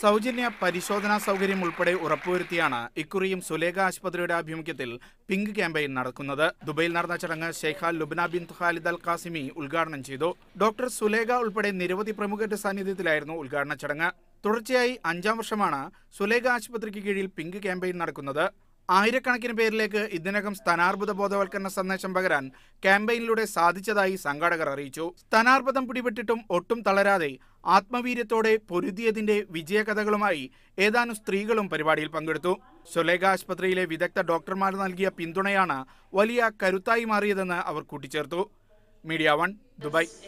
സൗജന്യ പരിശോധനാ സൗകര്യം ഉൾപ്പെടെ ഉറപ്പുവരുത്തിയാണ് ഇക്കുറിയും സുലേഖ ആശുപത്രിയുടെ ആഭിമുഖ്യത്തിൽ പിങ്ക് ക്യാമ്പയിൻ നടക്കുന്നത് ദുബൈയിൽ നടന്ന ചടങ്ങ് Sheikha Lubna bin Khalid Al Qasimi ഉദ്ഘാടനം ചെയ്തു ഡോക്ടർ സുലേഖ ഉൾപ്പെടെ നിരവധി പ്രമുഖരുടെ സാന്നിധ്യത്തിലായിരുന്നു ഉദ്ഘാടന ചടങ്ങ് തുടർച്ചയായി അഞ്ചാം വർഷമാണ് സുലേഖ ആശുപത്രിക്ക് കീഴിൽ പിങ്ക് ക്യാമ്പയിൻ നടക്കുന്നത് ആയിരക്കണക്കിന് പേരിലേക്ക് ഇതിനകം സ്ഥാനാർബുദ ബോധവൽക്കരണ സന്ദേശം പകരാൻ ക്യാമ്പയിനിലൂടെ സാധിച്ചതായി സംഘാടകർ അറിയിച്ചു സ്ഥാനാർബുദം പിടിപെട്ടിട്ടും ഒട്ടും തളരാതെ ആത്മവീര്യത്തോടെ പൊരുതിയതിന്റെ വിജയകഥകളുമായി ഏതാനും സ്ത്രീകളും പരിപാടിയിൽ പങ്കെടുത്തു സ്വലേഖ ആശുപത്രിയിലെ വിദഗ്ധ ഡോക്ടർമാർ നൽകിയ പിന്തുണയാണ് വലിയ കരുത്തായി മാറിയതെന്ന് അവർ കൂട്ടിച്ചേർത്തു മീഡിയ വൺ ദുബായ്